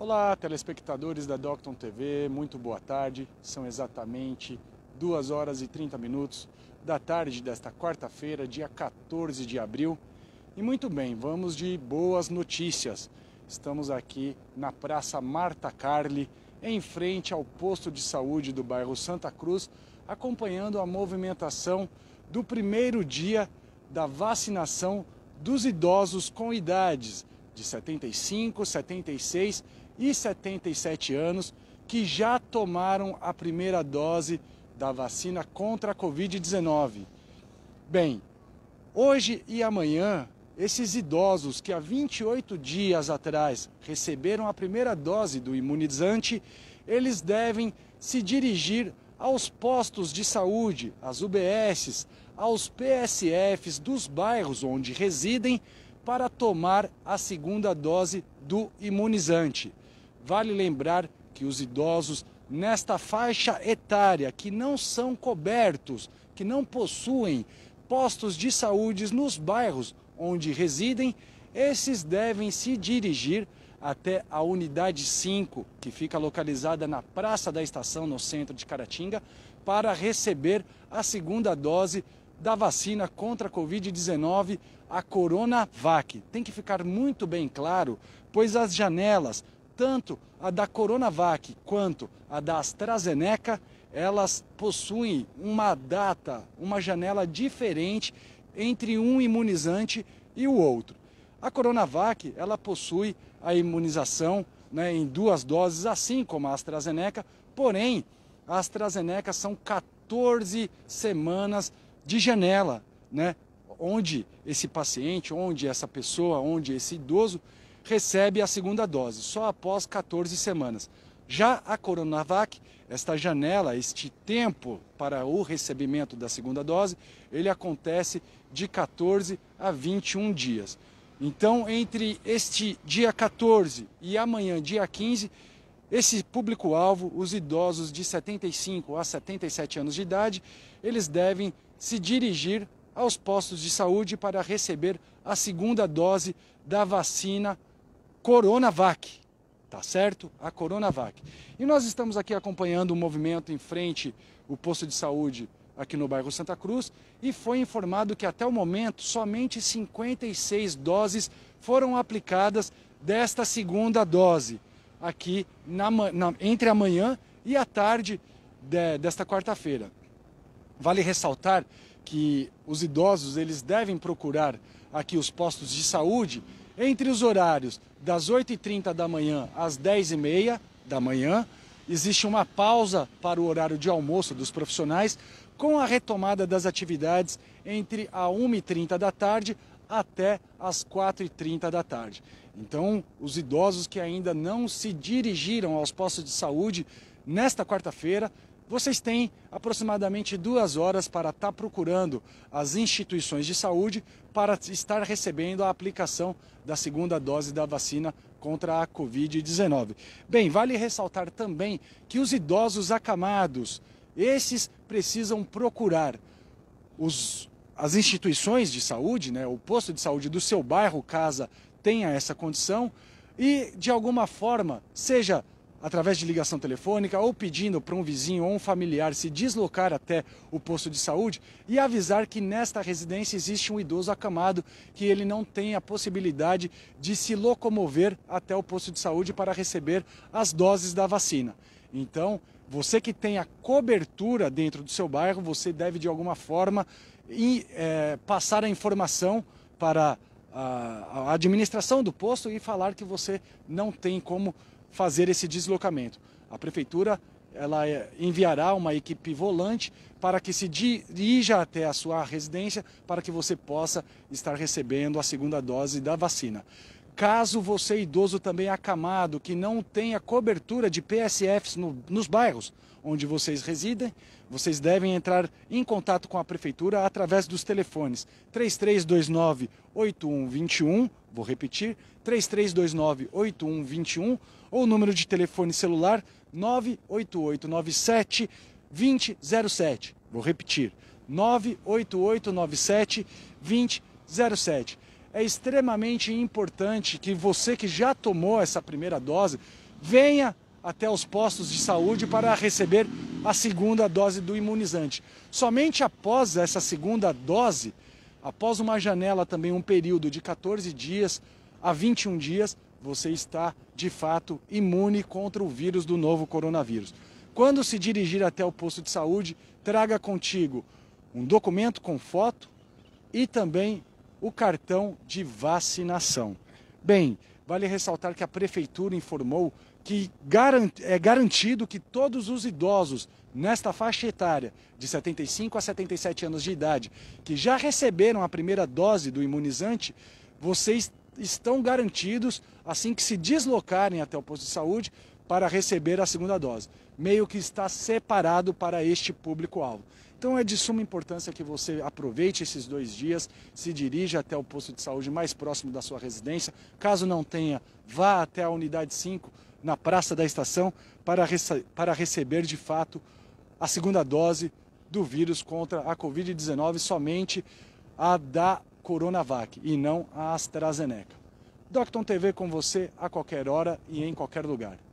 Olá, telespectadores da Docton TV, muito boa tarde. São exatamente 2 horas e 30 minutos da tarde desta quarta-feira, dia 14 de abril. E muito bem, vamos de boas notícias. Estamos aqui na Praça Marta Carli, em frente ao posto de saúde do bairro Santa Cruz, acompanhando a movimentação do primeiro dia da vacinação dos idosos com idades de 75, 76 e 77 anos que já tomaram a primeira dose da vacina contra a Covid-19. Bem, hoje e amanhã, esses idosos que há 28 dias atrás receberam a primeira dose do imunizante, eles devem se dirigir aos postos de saúde, às UBSs, aos PSFs dos bairros onde residem para tomar a segunda dose do imunizante. Vale lembrar que os idosos nesta faixa etária que não são cobertos, que não possuem postos de saúde nos bairros onde residem, esses devem se dirigir até a unidade 5, que fica localizada na Praça da Estação, no centro de Caratinga, para receber a segunda dose da vacina contra a Covid-19, a Coronavac. Tem que ficar muito bem claro, pois as janelas tanto a da Coronavac quanto a da AstraZeneca, elas possuem uma data, uma janela diferente entre um imunizante e o outro. A Coronavac, ela possui a imunização né, em duas doses, assim como a AstraZeneca, porém, a AstraZeneca são 14 semanas de janela, né, onde esse paciente, onde essa pessoa, onde esse idoso recebe a segunda dose, só após 14 semanas. Já a Coronavac, esta janela, este tempo para o recebimento da segunda dose, ele acontece de 14 a 21 dias. Então, entre este dia 14 e amanhã, dia 15, esse público-alvo, os idosos de 75 a 77 anos de idade, eles devem se dirigir aos postos de saúde para receber a segunda dose da vacina Coronavac, tá certo? A Coronavac. E nós estamos aqui acompanhando o um movimento em frente o posto de saúde aqui no bairro Santa Cruz e foi informado que até o momento somente 56 doses foram aplicadas desta segunda dose aqui na, na, entre a manhã e a tarde de, desta quarta-feira. Vale ressaltar que os idosos eles devem procurar aqui os postos de saúde entre os horários das 8h30 da manhã às 10h30 da manhã, existe uma pausa para o horário de almoço dos profissionais, com a retomada das atividades entre a 1h30 da tarde até as 4h30 da tarde. Então, os idosos que ainda não se dirigiram aos postos de saúde nesta quarta-feira vocês têm aproximadamente duas horas para estar procurando as instituições de saúde para estar recebendo a aplicação da segunda dose da vacina contra a Covid-19. Bem, vale ressaltar também que os idosos acamados, esses precisam procurar os, as instituições de saúde, né, o posto de saúde do seu bairro, casa tenha essa condição, e de alguma forma, seja através de ligação telefônica ou pedindo para um vizinho ou um familiar se deslocar até o posto de saúde e avisar que nesta residência existe um idoso acamado que ele não tem a possibilidade de se locomover até o posto de saúde para receber as doses da vacina. Então, você que tem a cobertura dentro do seu bairro, você deve de alguma forma e, é, passar a informação para a, a administração do posto e falar que você não tem como fazer esse deslocamento. A prefeitura ela é, enviará uma equipe volante para que se dirija até a sua residência para que você possa estar recebendo a segunda dose da vacina. Caso você, idoso também acamado, que não tenha cobertura de PSFs no, nos bairros onde vocês residem, vocês devem entrar em contato com a prefeitura através dos telefones 3329-8121, vou repetir, 3329-8121, ou o número de telefone celular 98897 2007. Vou repetir, 98897 2007 é extremamente importante que você que já tomou essa primeira dose venha até os postos de saúde para receber a segunda dose do imunizante. Somente após essa segunda dose, após uma janela também, um período de 14 dias a 21 dias, você está de fato imune contra o vírus do novo coronavírus. Quando se dirigir até o posto de saúde, traga contigo um documento com foto e também o cartão de vacinação. Bem, vale ressaltar que a prefeitura informou que é garantido que todos os idosos nesta faixa etária, de 75 a 77 anos de idade, que já receberam a primeira dose do imunizante, vocês estão garantidos assim que se deslocarem até o posto de saúde para receber a segunda dose. Meio que está separado para este público-alvo. Então é de suma importância que você aproveite esses dois dias, se dirija até o posto de saúde mais próximo da sua residência. Caso não tenha, vá até a unidade 5, na praça da estação, para, rece para receber de fato a segunda dose do vírus contra a Covid-19, somente a da Coronavac e não a AstraZeneca. Docton TV com você a qualquer hora e em qualquer lugar.